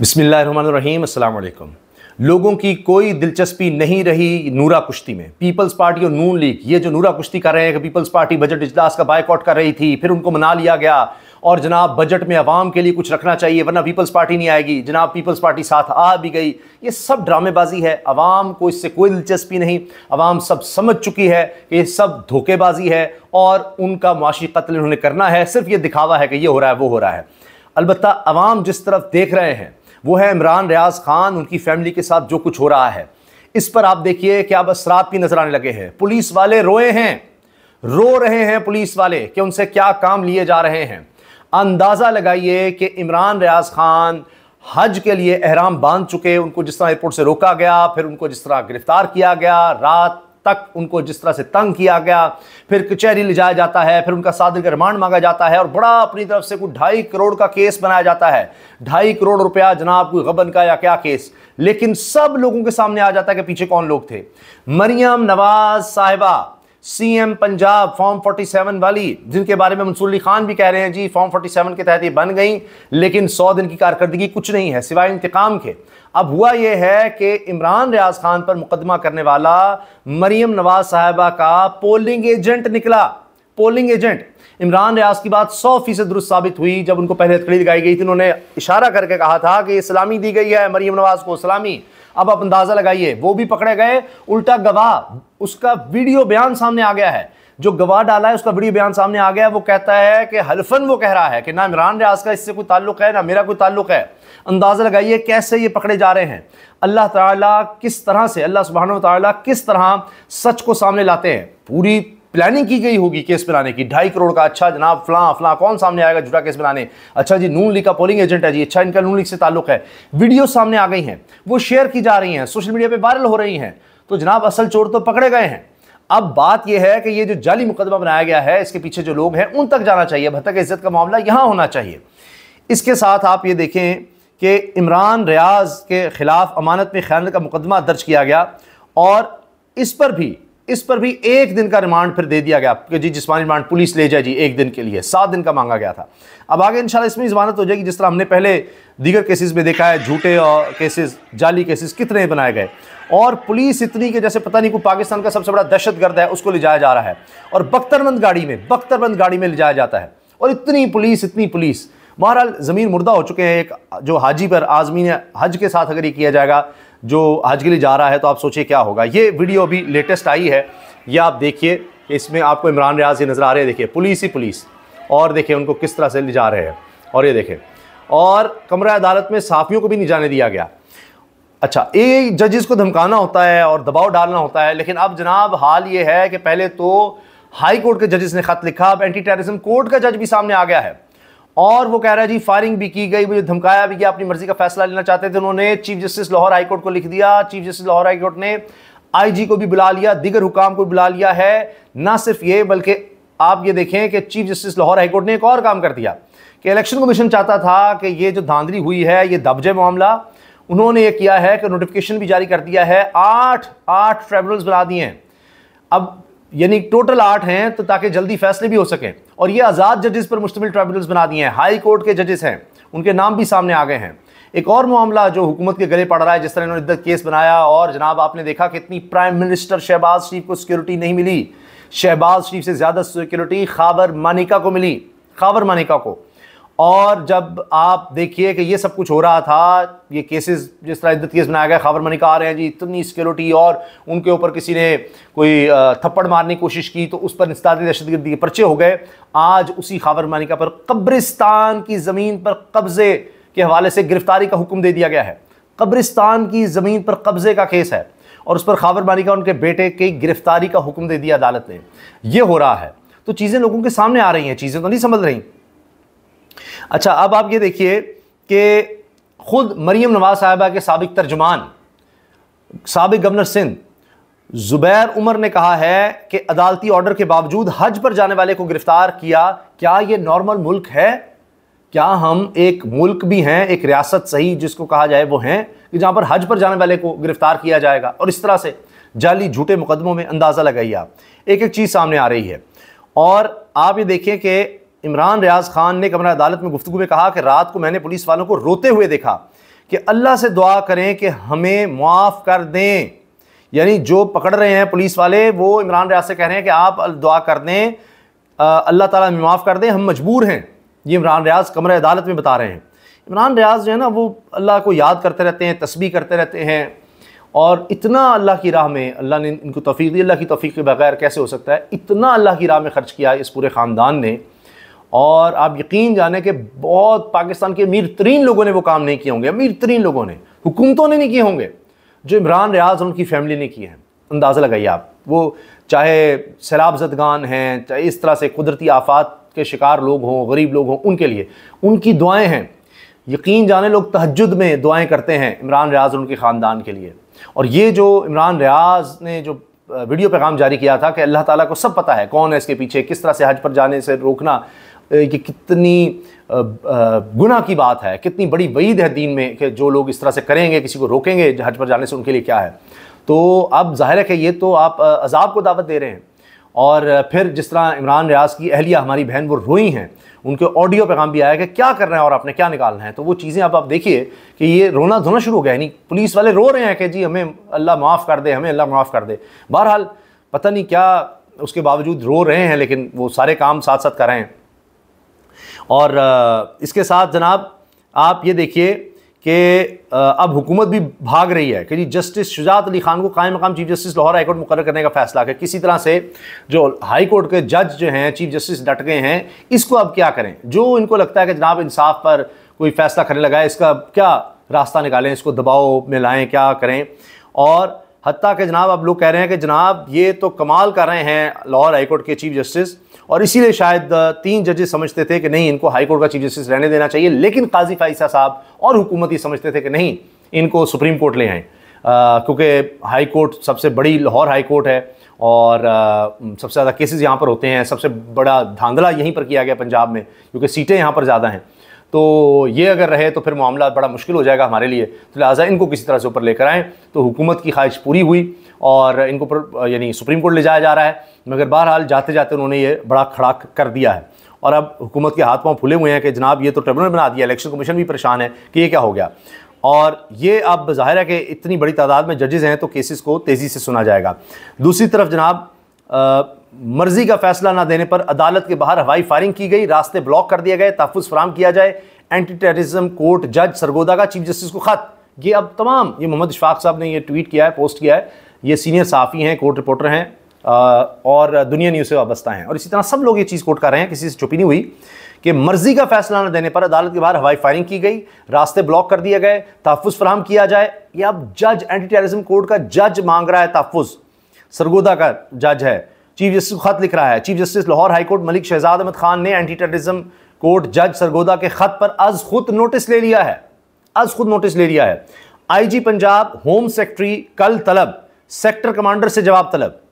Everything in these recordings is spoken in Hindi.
बसमिल अल्लाम लोगों की कोई दिलचस्पी नहीं रही नूरा कुश्ती में पीपल्स पार्टी और नून लीग ये जो नूरा कुश्ती कर रहे हैं कि पीपल्स पार्टी बजट इजलास का बायकॉट कर रही थी फिर उनको मना लिया गया और जनाब बजट में आवाम के लिए कुछ रखना चाहिए वरना पीपल्स पार्टी नहीं आएगी जनाब पीपल्स पार्टी साथ आ भी गई ये सब ड्रामेबाजी है आवाम को इससे कोई दिलचस्पी नहीं आवाम सब समझ चुकी है कि ये सब धोखेबाजी है और उनका मुआशी कत्ल उन्होंने करना है सिर्फ ये दिखावा है कि ये हो रहा है वो हो रहा है अलबत् आवाम जिस तरफ देख रहे हैं वो है इमरान रियाज खान उनकी फैमिली के साथ जो कुछ हो रहा है इस पर आप देखिए क्या अब असरात भी नजर आने लगे हैं पुलिस वाले रोए हैं रो रहे हैं पुलिस वाले कि उनसे क्या काम लिए जा रहे हैं अंदाज़ा लगाइए कि इमरान रियाज खान हज के लिए अहराम बांध चुके उनको जिस तरह एयरपोर्ट से रोका गया फिर उनको जिस तरह गिरफ्तार किया गया रात तक उनको जिस तरह से तंग किया गया फिर कचहरी ले जाया जाता है फिर उनका सात का रिमांड मांगा जाता है और बड़ा अपनी तरफ से कुछ ढाई करोड़ का केस बनाया जाता है ढाई करोड़ रुपया जनाब कोई गबन का या क्या केस लेकिन सब लोगों के सामने आ जाता है कि पीछे कौन लोग थे मरियम नवाज साहिबा सीएम पंजाब फॉर्म 47 वाली जिनके बारे में मंसूर खान भी कह रहे हैं जी फॉर्म 47 के तहत ये बन गई लेकिन 100 दिन की कारकर्दगी कुछ नहीं है सिवाय इंतकाम के अब हुआ यह है कि इमरान रियाज खान पर मुकदमा करने वाला मरियम नवाज साहबा का पोलिंग एजेंट निकला पोलिंग एजेंट इमरान रियाज की बात सौ फीसद दुरुस्त साबित हुई जब उनको पहले हथकड़ी दिखाई गई थी उन्होंने इशारा करके कहा था कि सलामी दी गई है मरियम नवाज को सलामी अब आप अंदाजा लगाइए वो भी पकड़े गए उल्टा गवाह उसका वीडियो बयान सामने आ गया है जो गवाह डाला है उसका वीडियो बयान सामने आ गया वो कहता है कि हल्फन वो कह रहा है कि ना इमरान रियाज का इससे कोई ताल्लुक है ना मेरा कोई ताल्लुक है अंदाज़ा लगाइए कैसे ये पकड़े जा रहे हैं अल्लाह ताला किस तरह से अल्लाह सुबहान तला किस तरह सच को सामने लाते हैं पूरी प्लानिंग की गई होगी केस बनाने की ढाई करोड़ का अच्छा जनाब फला फ्लां कौन सामने आएगा झूठा केस बनाने अच्छा जी नून लीग का पोलिंग एजेंट है जी अच्छा इनका नून लीग से ताल्लुक है वीडियो सामने आ गई हैं वो शेयर की जा रही हैं सोशल मीडिया पर वायरल हो रही हैं तो जनाब असल चोर तो पकड़े गए हैं अब बात यह है कि ये जो जाली मुकदमा बनाया गया है इसके पीछे जो लोग हैं उन तक जाना चाहिए भतक इज्जत का मामला यहाँ होना चाहिए इसके साथ आप ये देखें कि इमरान रियाज के ख़िलाफ़ अमानत में ख्याल का मुकदमा दर्ज किया गया और इस पर भी इस पर भी एक दिन का रिमांड फिर दे दिया गया कि जी जिसमानी रिमांड पुलिस ले जाए जी एक दिन के लिए सात दिन का मांगा गया था अब आगे इंशाल्लाह इसमें जमानत हो जाएगी जिस तरह हमने पहले दीगर केसेस में देखा है झूठे और केसेस जाली केसेस कितने बनाए गए और पुलिस इतनी कि जैसे पता नहीं को पाकिस्तान का सबसे बड़ा दहशत है उसको ले जाया जा रहा है और बख्तरबंद गाड़ी में बख्तरबंद गाड़ी में ले जाया जाता है और इतनी पुलिस इतनी पुलिस बहरहाल ज़मीन मुर्दा हो चुके हैं एक जो हाजी पर आज़मीन हज के साथ अगर ये किया जाएगा जो आज के लिए जा रहा है तो आप सोचिए क्या होगा ये वीडियो अभी लेटेस्ट आई है ये आप देखिए इसमें आपको इमरान रियाज ये नज़र आ रहे हैं देखिए पुलिस ही पुलिस और देखिए उनको किस तरह से ले जा रहे हैं और ये देखें और कमरा अदालत में साफियों को भी नहीं जाने दिया गया अच्छा ए जजेस को धमकाना होता है और दबाव डालना होता है लेकिन अब जनाब हाल ये है कि पहले तो हाई कोर्ट के जजेस ने खत लिखा अब एंटी टेररिज्म कोर्ट का जज भी सामने आ गया है और वो कह रहा है जी फायरिंग भी की गई मुझे धमकाया भी गया अपनी मर्जी का फैसला लेना चाहते थे उन्होंने चीफ जस्टिस लाहौर हाईकोर्ट को लिख दिया चीफ जस्टिस लाहौर हाईकोर्ट ने आईजी को भी बुला लिया दिगर हुकाम को बुला लिया है ना सिर्फ ये बल्कि आप ये देखें कि चीफ जस्टिस लाहौर हाईकोर्ट ने एक और काम कर दिया कि इलेक्शन कमीशन चाहता था कि ये जो धांधली हुई है ये दबजे मामला उन्होंने ये किया है कि नोटिफिकेशन भी जारी कर दिया है आठ आठ ट्राइब्यूनल्स बना दिए हैं अब यानी टोटल आठ हैं तो ताकि जल्दी फैसले भी हो सकें और ये आज़ाद जजेस पर मुश्तमिल ट्राइब्यूनल्स बना दिए हैं हाई कोर्ट के जजेस हैं उनके नाम भी सामने आ गए हैं एक और मामला जो हुकूमत के गले पड़ रहा है जिस तरह इन्होंने इधर केस बनाया और जनाब आपने देखा कि इतनी प्राइम मिनिस्टर शहबाज शरीफ को सिक्योरिटी नहीं मिली शहबाज शरीफ से ज़्यादा सिक्योरिटी खाबर मानिका को मिली खाबर मानिका को और जब आप देखिए कि ये सब कुछ हो रहा था ये केसेस जिस तरह इद्दत केस बनाया गया खबर मनी का आ रहे हैं जी इतनी सिक्योरिटी और उनके ऊपर किसी ने कोई थप्पड़ मारने की कोशिश की तो उस पर निस्तारी दहशतगर्दी के पर्चे हो गए आज उसी खबर मनिका पर कब्रिस्तान की ज़मीन पर कब्ज़े के हवाले से गिरफ्तारी का हुक्म दे दिया गया है कब्रिस्तान की ज़मीन पर कब्ज़े का केस है और उस पर ख़बर मानिका का उनके बेटे की गिरफ्तारी का हुक्म दे दिया अदालत ने यह हो रहा है तो चीज़ें लोगों के सामने आ रही हैं चीज़ें तो नहीं समझ रही अच्छा अब आप ये देखिए कि ख़ुद मरीम नवाज़ साहिबा के सबक तर्जुमान सबक गवर्नर सिंध ज़ुबैर उमर ने कहा है कि अदालती ऑर्डर के बावजूद हज पर जाने वाले को गिरफ़्तार किया क्या ये नॉर्मल मुल्क है क्या हम एक मुल्क भी हैं एक रियासत सही जिसको कहा जाए वो हैं कि जहाँ पर हज पर जाने वाले को गिरफ़्तार किया जाएगा और इस तरह से जाली झूठे मुकदमों में अंदाज़ा लगाइए आप एक एक चीज़ सामने आ रही है और आप ये देखें कि इमरान रियाज खान ने कमरा अदालत में गुफ्तु में कहा कि रात को मैंने पुलिस वालों को रोते हुए देखा कि अल्लाह से दुआ करें कि हमें मुआफ़ कर दें यानी जो पकड़ रहे हैं पुलिस वाले वो इमरान रियाज से कह रहे हैं कि आप दुआ कर दें अल्लाह ताला में माफ़ कर दें हम मजबूर हैं ये इमरान रियाज कमर अदालत में बता रहे हैं इमरान रियाज जो है ना वो अल्लाह को याद करते रहते हैं तस्बी करते रहते हैं और इतना अल्लाह की राह में अल्लाह ने इनको तोफ़ी दी अल्लाह की तोफ़ी के बगैर कैसे हो सकता है इतना अल्लाह की राह में ख़र्च किया इस पूरे ख़ानदान ने और आप यकीन जाने कि बहुत पाकिस्तान के अमीर तरीन लोगों ने वो काम नहीं किए होंगे अमीर तरीन लोगों ने हुकूमतों ने नहीं किए होंगे जो इमरान रियाज और उनकी फैमिली ने किए हैं अंदाज़ा लगाइए आप वो चाहे सैलाब जदगान हैं चाहे इस तरह से कुदरती आफात के शिकार लोग हों गरीब लोग हों उनके लिए उनकी दुआएँ हैं यकीन जाने लोग तहजद में दुआएँ करते हैं इमरान रियाज और उनके ख़ानदान के लिए और ये जो इमरान रियाज ने जो वीडियो पैगाम जारी किया था कि अल्लाह ताला को सब पता है कौन है इसके पीछे किस तरह से हज पर जाने से रोकना ये कितनी गुना की बात है कितनी बड़ी वईद है दीन में कि जो लोग इस तरह से करेंगे किसी को रोकेंगे हज पर जाने से उनके लिए क्या है तो अब जाहिर है कि ये तो आप अजाब को दावत दे रहे हैं और फिर जिस तरह इमरान रियाज की अहलिया हमारी बहन वो रोई हैं उनके ऑडियो पैगाम भी आया कि क्या करना है और आपने क्या निकालना है तो वो चीज़ें अब आप देखिए कि ये रोना धोना शुरू हो गया यानी पुलिस वाले रो रहे हैं कि जी हमें अल्लाह माफ़ कर दे हमें अल्लाह माफ़ कर दे बहरहाल पता नहीं क्या उसके बावजूद रो रहे हैं लेकिन वो सारे काम साथ साथ कर रहे हैं और इसके साथ जनाब आप ये देखिए कि अब हुकूमत भी भाग रही है कि जी जस्टिस शुजात अली खान को कायम मकाम चीफ जस्टिस लाहौर हाईकोर्ट मुकर करने का फैसला कर किसी तरह से जो हाई कोर्ट के जज जो हैं चीफ जस्टिस डट गए हैं इसको अब क्या करें जो इनको लगता है कि जनाब इंसाफ पर कोई फैसला करने लगा है इसका क्या रास्ता निकालें इसको दबाव में लाएँ क्या करें और हती के जनाब अब लोग कह रहे हैं कि जनाब ये तो कमाल कर रहे हैं लाहौर हाईकोर्ट के चीफ जस्टिस और इसीलिए शायद तीन जजेस समझते थे कि नहीं इनको हाईकोर्ट का चीफ जस्टिस रहने देना चाहिए लेकिन काजी फाइसा साहब और हुकूमत ही समझते थे कि नहीं इनको सुप्रीम कोर्ट ले आएँ क्योंकि हाई कोर्ट सबसे बड़ी लाहौर हाई कोर्ट है और आ, सबसे ज़्यादा केसेस यहाँ पर होते हैं सबसे बड़ा धांधला यहीं पर किया गया पंजाब में क्योंकि सीटें यहाँ पर ज़्यादा हैं तो ये अगर रहे तो फिर मामला बड़ा मुश्किल हो जाएगा हमारे लिए तो लिहाजा इनको किसी तरह से ऊपर लेकर आएँ तो हुकूमत की ख्वाहिश पूरी हुई और इनको पर यानी सुप्रीम कोर्ट ले जाया जा रहा है मगर बहरहाल जाते जाते उन्होंने ये बड़ा खड़ाक कर दिया है और अब हुकूमत के हाथ पाँव फूले हुए हैं कि जनाब ये तो ट्रिब्यूनल बना दिया इलेक्शन कमीशन भी परेशान है कि ये क्या हो गया और ये अब जाहिर है कि इतनी बड़ी तादाद में जजेज़ हैं तो केसेस को तेज़ी से सुना जाएगा दूसरी तरफ जनाब आ, मर्जी का फैसला ना देने पर अदालत के बाहर हवाई फायरिंग की गई रास्ते ब्लॉक कर दिया गए तहफ़ फ्राहम किया जाए एंटी टेररिज्म कोर्ट जज सरगोदा का चीफ जस्टिस को ख़त ये अब तमाम ये मोहम्मद इशफाक साहब ने ये ट्वीट किया है पोस्ट किया है ये सीनियर साफ़ी हैं कोर्ट रिपोर्टर हैं और दुनिया न्यूज़ से वाबस्ता हैं और इसी तरह सब लोग ये चीज़ कोट कर रहे हैं किसी से छुपी नहीं हुई कि मर्जी का फैसला न देने पर अदालत के बाहर हवाई फायरिंग की गई रास्ते ब्लॉक कर दिए गए तहफ़ फ्राहम किया जाए ये अब जज एंटी टेररिज्म कोर्ट का जज मांग रहा है तहफ़ सरगोदा का जज है चीफ जस्टिस खत लिख रहा है chief justice Lahore high court Malik Shahzad Ahmad Khan ने एंटी टेररिज्म कोर्ट जज सरगोदा के खत पर अज खुद नोटिस ले लिया है अज खुद नोटिस ले लिया है आईजी पंजाब होम सेक्रेटरी कल तलब सेक्टर कमांडर से जवाब तलब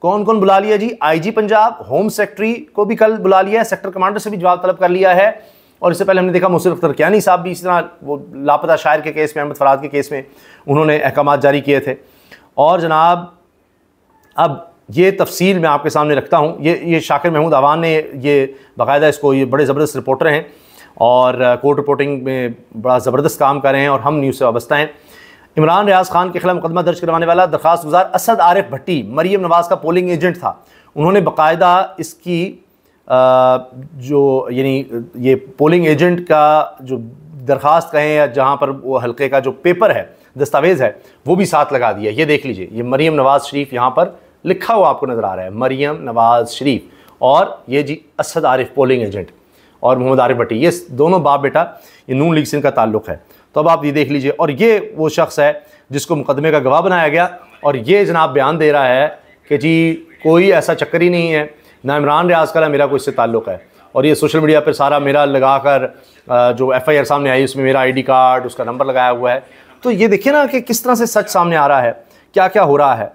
कौन कौन बुला लिया जी आईजी पंजाब होम सेक्रेटरी को भी कल बुला लिया है सेक्टर कमांडर से भी जवाब तलब कर लिया है और इससे पहले हमने देखा मुसरफ तरकियानी साहब भी इस तरह वो लापता शायर के केस में अहमद फराज के केस में उन्होंने अहकाम जारी किए थे और जनाब अब ये तफसील मैं आपके सामने रखता हूँ ये ये शाकिर महमूद अवान ने ये बाकायदा इसको ये बड़े ज़बरदस्त रिपोर्टर हैं और कोर्ट रिपोर्टिंग में बड़ा ज़बरदस्त काम कर रहे हैं और हम न्यूज़ से वाबस्ता हैं इमरान रियाज खान के खिलाफ मुकदमा दर्ज करवाने वाला दरखास्त गुजार असद आरिफ भट्टी मरीम नवाज का पोलिंग एजेंट था उन्होंने बाकायदा इसकी जो यानी ये पोलिंग एजेंट का जो दरख्वास्त कहें या जहाँ पर वो हल्के का जो पेपर है दस्तावेज़ है वो भी साथ लगा दिया ये देख लीजिए ये मरीम नवाज़ शरीफ यहाँ पर लिखा हुआ आपको नज़र आ रहा है मरीम नवाज़ शरीफ और ये जी असद आरिफ पोलिंग एजेंट और मोहम्मद आरिफ भट्टी ये दोनों बाप बेटा ये नून लीग से इनका ताल्लुक़ है तो अब आप ये देख लीजिए और ये वो शख्स है जिसको मुकदमे का गवाह बनाया गया और ये जनाब बयान दे रहा है कि जी कोई ऐसा चक्कर ही नहीं है ना इमरान रियाज का मेरा कोई इससे ताल्लुक़ है और ये सोशल मीडिया पर सारा मेरा लगा कर जो एफ आई आर सामने आई उसमें मेरा आई डी कार्ड उसका नंबर लगाया हुआ है तो ये देखिए ना कि किस तरह से सच सामने आ रहा है क्या क्या हो रहा है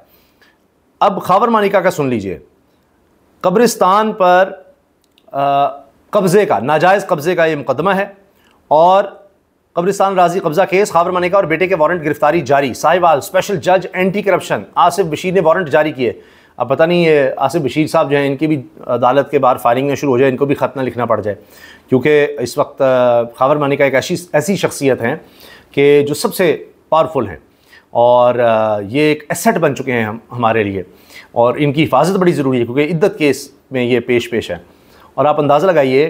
अब खावर मानिका का सुन लीजिए कब्रिस्तान पर कब्ज़े का नाजायज़ कब्ज़े का ये मुकदमा है और कब्रिस्तान राजी कब्जा केस मने का और बेटे के वारंट गिरफ्तारी जारी साहिवाल स्पेशल जज एंटी करप्शन आसिफ बशीर ने वारंट जारी किए अब पता नहीं ये आसिफ बशीर साहब जो हैं इनकी भी अदालत के बाहर फायरिंग शुरू हो जाए इनको भी खतना लिखना पड़ जाए क्योंकि इस वक्त मने मानिका एक ऐसी ऐसी शख्सियत हैं कि जो सबसे पावरफुल हैं और ये एक एसेट बन चुके हैं हम हमारे लिए और इनकी हिफाजत बड़ी ज़रूरी है क्योंकि इद्दत केस में ये पेश पेश है और आप अंदाज़ा लगाइए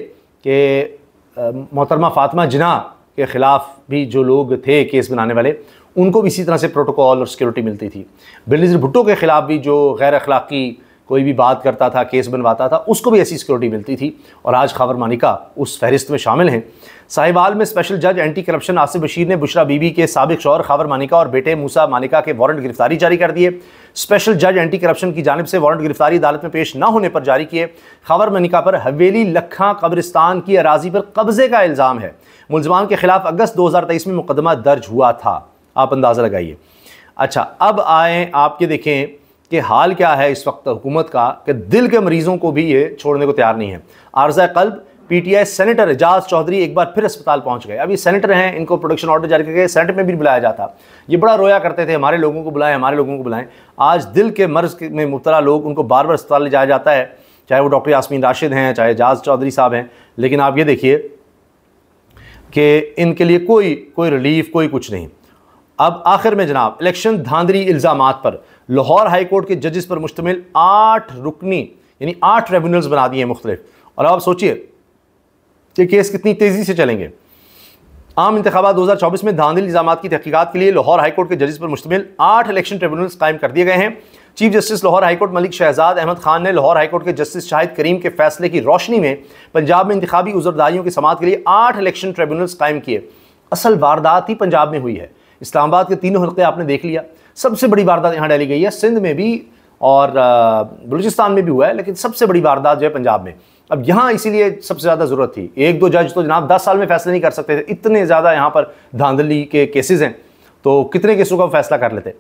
कि मोहतरमा फातमा जिना के ख़िलाफ़ भी जो लोग थे केस बनाने वाले उनको भी इसी तरह से प्रोटोकॉल और सिक्योरिटी मिलती थी बिलेंद्र भुट्टो के ख़िलाफ़ भी जो गैर अखलाक़ी कोई भी बात करता था केस बनवाता था उसको भी ऐसी सिक्योरिटी मिलती थी और आज खबर मानिका उस फहरिस्त में शामिल हैं साहिबाल में स्पेशल जज एंटी करप्शन आसिफ बशीर ने बुशरा बीबी के सबक शौर खबर मानिका और बेटे मूसा मानिका के वारंट गिरफ्तारी जारी कर दिए स्पेशल जज एंटी करप्शन की जानब से वारंट गिरफ्तारी अदालत में पेश न होने पर जारी किए खबर मानिका पर हवेली लखा कब्रिस्तान की अराजी पर कब्जे का इल्ज़ाम है मुलजमान के खिलाफ अगस्त दो हज़ार तेईस में मुकदमा दर्ज हुआ था आप अंदाज़ा लगाइए अच्छा अब आए आपके देखें कि हाल क्या है इस वक्त हुकूमत का कि दिल के मरीज़ों को भी ये छोड़ने को तैयार नहीं है आर्जा कल्ब पीटीआई सेनेटर एजाज चौधरी एक बार फिर अस्पताल पहुंच गए अभी सेनेटर हैं इनको प्रोडक्शन ऑर्डर जारी करके सेनेट में भी बुलाया जाता ये बड़ा रोया करते थे हमारे लोगों को बुलाएं हमारे लोगों को बुलाएं आज दिल के मर्ज में मुबतला लोग उनको बार बार अस्पताल ले जाया जाता है चाहे वो डॉक्टर यासमीन राशिद हैं चाहे एजाज चौधरी साहब हैं लेकिन आप ये देखिए कि इनके लिए कोई कोई रिलीफ कोई कुछ नहीं अब आखिर में जनाब इलेक्शन धांधली इल्ज़ाम पर लाहौर हाईकोर्ट के जजेस पर मुश्तमिल आठ रुकनी यानी आठ ट्रिब्यूनल्स बना दिए मुख्तलि मुख्तलिफ और अब आप सोचिए कि केस कितनी तेज़ी से चलेंगे आम इंतबात दो हज़ार चौबीस में धांधली इल्ज़ाम की तहकीकत के लिए लाहौर हाईकोर्ट के जजेस पर मुश्तमिल आठ इलेक्शन ट्रिब्यूनल्स कायम कर दिए गए हैं chief justice Lahore high court Malik Shahzad Ahmad Khan ने लाहौर हाईकोर्ट के जस्टिस शाहिद करीम के फैसले की रोशनी में पंजाब में इंतबी उजरदारियों की समात के लिए आठ इलेक्शन ट्रिब्यूनल्स कायम किए असल वारदात ही पंजाब में हुई है इस्लामाबाद के तीनों हल्के आपने देख लिया सबसे बड़ी वारदात यहाँ डाली गई है सिंध में भी और बलूचिस्तान में भी हुआ है लेकिन सबसे बड़ी वारदात जो है पंजाब में अब यहाँ इसीलिए सबसे ज़्यादा ज़रूरत थी एक दो जज तो जनाब दस साल में फैसले नहीं कर सकते थे इतने ज़्यादा यहाँ पर धांधली के केसेस हैं तो कितने केसों का फैसला कर लेते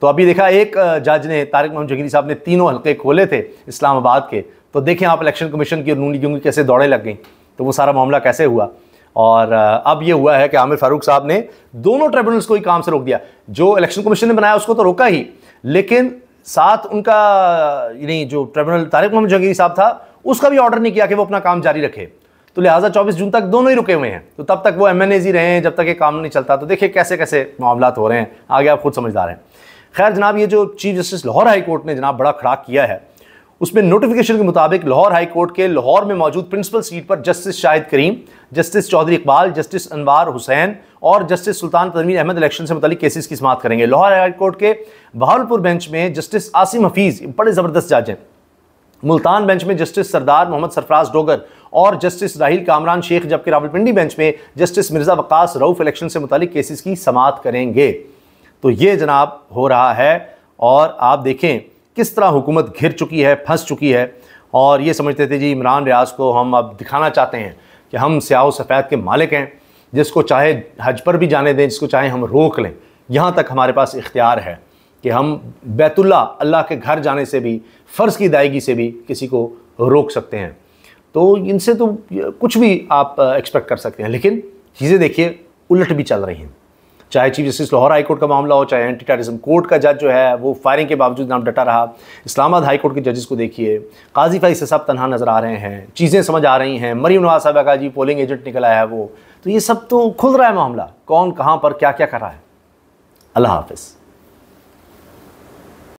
तो अभी देखा एक जज ने तारिक मोहम्मद जगीरी साहब ने तीनों हल्के खोले थे इस्लामाबाद के तो देखें आप इलेक्शन कमीशन की और नून कैसे दौड़े लग गई तो वो सारा मामला कैसे हुआ और अब ये हुआ है कि आमिर फारूक साहब ने दोनों ट्रिब्यूनल्स को ही काम से रोक दिया जो इलेक्शन कमीशन ने बनाया उसको तो रोका ही लेकिन साथ उनका यानी जो ट्रिब्यूनल तारिक मोहम्मद जंगीरी साहब था उसका भी ऑर्डर नहीं किया कि वो अपना काम जारी रखे तो लिहाजा 24 जून तक दोनों ही रुके हुए हैं तो तब तक वो एम ही रहे हैं जब तक ये काम नहीं चलता तो देखिए कैसे कैसे मामला हो रहे हैं आगे आप खुद समझदार हैं खैर जनाब ये जो chief justice Lahore high court ने जनाब बड़ा खड़ाक किया है उसमें नोटिफिकेशन के मुताबिक लाहौर हाई कोर्ट के लाहौर में मौजूद प्रिंसिपल सीट पर justice Shahid Karim justice Chaudhry Iqbal justice Anwar Hussain और जस्टिस सुल्तान तनवीर अहमद इलेक्शन से मुतल केसेस की समात करेंगे लाहौर हाई कोर्ट के बहावलपुर बेंच में जस्टिस आसिम हफीज़ बड़े ज़बरदस्त जज हैं मुल्तान बेंच में जस्टिस सरदार मोहम्मद सरफराज डोगर और जस्टिस राहिल कामरान शेख जबकि रावलपिंडी बेंच में जस्टिस मिर्ज़ा वकास रऊफ इलेक्शन से मुतल केसेस की समात करेंगे तो ये जनाब हो रहा है और आप देखें किस तरह हुकूमत घिर चुकी है फंस चुकी है और ये समझते थे जी इमरान रियाज को हम अब दिखाना चाहते हैं कि हम स्याह सफ़ैद के मालिक हैं जिसको चाहे हज पर भी जाने दें जिसको चाहे हम रोक लें यहाँ तक हमारे पास इख्तियार है कि हम बैतुल्ला अल्लाह के घर जाने से भी फ़र्ज़ की अदायगी से भी किसी को रोक सकते हैं तो इनसे तो कुछ भी आप एक्सपेक्ट कर सकते हैं लेकिन चीज़ें देखिए उलट भी चल रही हैं चाहे चीफ जस्टिस लाहौर हाईकोर्ट का मामला हो चाहे एंटी टेरिज्म कोर्ट का जज जो है वो फायरिंग के बावजूद नाम डटा रहा इस्लामाबाद हाईकोर्ट के जजेस को देखिए काजी फाई से सब तनहा नज़र आ रहे हैं चीज़ें समझ आ रही हैं मरी नवाज साहब का जी पोलिंग एजेंट निकला है वो तो ये सब तो खुल रहा है मामला कौन कहाँ पर क्या क्या कर रहा है अल्लाह हाफिज़